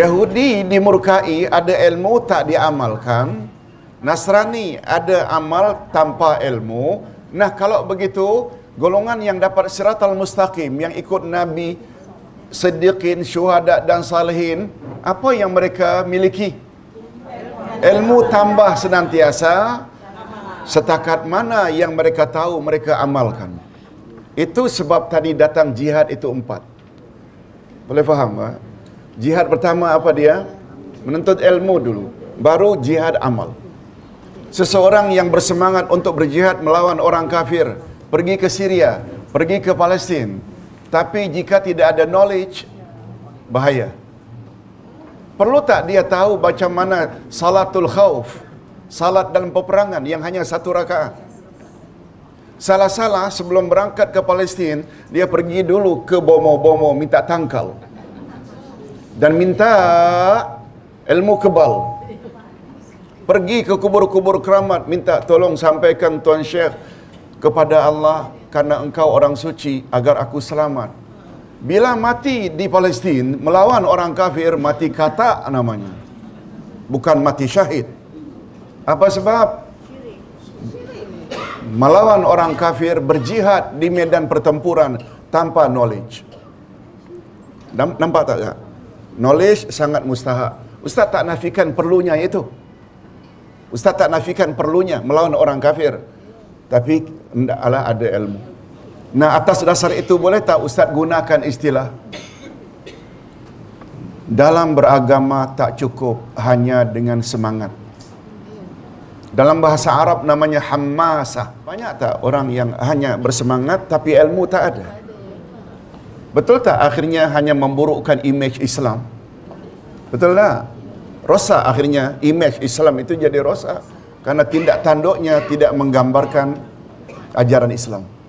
Yahudi dimurkai ada ilmu tak diamalkan Nasrani ada amal tanpa ilmu Nah kalau begitu Golongan yang dapat siratal mustaqim Yang ikut Nabi Siddiqin, Syuhada dan Salihin Apa yang mereka miliki? Ilmu tambah senantiasa Setakat mana yang mereka tahu mereka amalkan Itu sebab tadi datang jihad itu empat Boleh faham tak? Eh? Jihad pertama apa dia? Menuntut ilmu dulu. Baru jihad amal. Seseorang yang bersemangat untuk berjihad melawan orang kafir. Pergi ke Syria. Pergi ke Palestin. Tapi jika tidak ada knowledge, bahaya. Perlu tak dia tahu baca mana salatul khauf? Salat dalam peperangan yang hanya satu rakaat. Salah-salah sebelum berangkat ke Palestin, dia pergi dulu ke bomo-bomo minta tangkal dan minta ilmu kebal pergi ke kubur-kubur keramat minta tolong sampaikan tuan syekh kepada Allah karena engkau orang suci agar aku selamat bila mati di Palestin melawan orang kafir mati kata namanya bukan mati syahid apa sebab melawan orang kafir berjihad di medan pertempuran tanpa knowledge nampak tak tak knowledge sangat mustahak. Ustaz tak nafikan perlunya itu. Ustaz tak nafikan perlunya melawan orang kafir. Tapi Allah ada ilmu. Nah atas dasar itu boleh tak Ustaz gunakan istilah? Dalam beragama tak cukup hanya dengan semangat. Dalam bahasa Arab namanya hamasah. Banyak tak orang yang hanya bersemangat tapi ilmu tak ada? Tak ada. Betul tak akhirnya hanya memburukkan imej Islam? Betul tak? Rosak akhirnya imej Islam itu jadi rosak. Karena tindak tanduknya tidak menggambarkan ajaran Islam.